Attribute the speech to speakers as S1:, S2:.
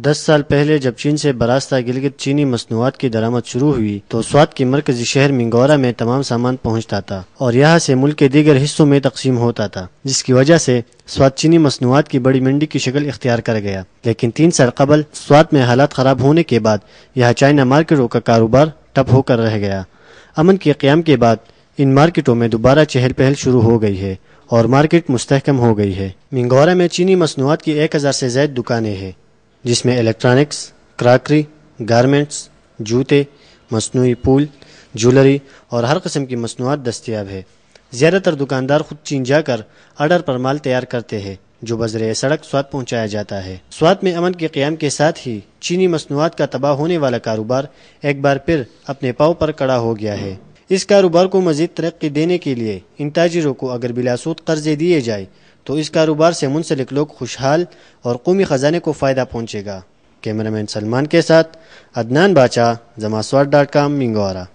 S1: दस साल पहले जब चीन से बरास्ता गिलगित चीनी मसनूआत की दरामद शुरू हुई तो स्वाद की मरकजी शहर मिंगौरा में तमाम सामान पहुंचता था और यहाँ से मुल्क के दीगर हिस्सों में तकसीम होता था जिसकी वजह से स्वाद चीनी मसनूआत की बड़ी मंडी की शक्ल इख्तियार कर गया लेकिन तीन साल कबल स्वाद में हालात खराब होने के बाद यहाँ चाइना मार्केटों का कारोबार टप होकर रह गया अमन के क्याम के बाद इन मार्केटों में दोबारा चहल पहल शुरू हो गई है और मार्केट मुस्तकम हो गई है मिंगौरा में चीनी मसनूआत की एक हज़ार से ज्यादा दुकानें हैं जिसमें इलेक्ट्रॉनिक्स क्राकरी गारमेंट्स जूते मसनू पुल ज्वेलरी और हर कस्म की मसनूआत दस्तियाब है ज़्यादातर दुकानदार ख़ुद चीन जाकर आर्डर पर माल तैयार करते हैं जो बजरे सड़क स्वाद पहुंचाया जाता है स्वाद में अमन के क्याम के साथ ही चीनी मसनूआत का तबाह होने वाला कारोबार एक बार फिर अपने पाव पर कड़ा हो गया है इस कारोबार को मजीद तरक्की देने के लिए इन ताजरों को अगर बिलासूद कर्जे दिए जाए तो इस कारोबार से मुंसलिक लोग खुशहाल और कौमी ख़जाने को फ़ायदा पहुँचेगा कैमरामैन सलमान के साथ अदनान बाचा जमासवार डॉट काम मिंगवारा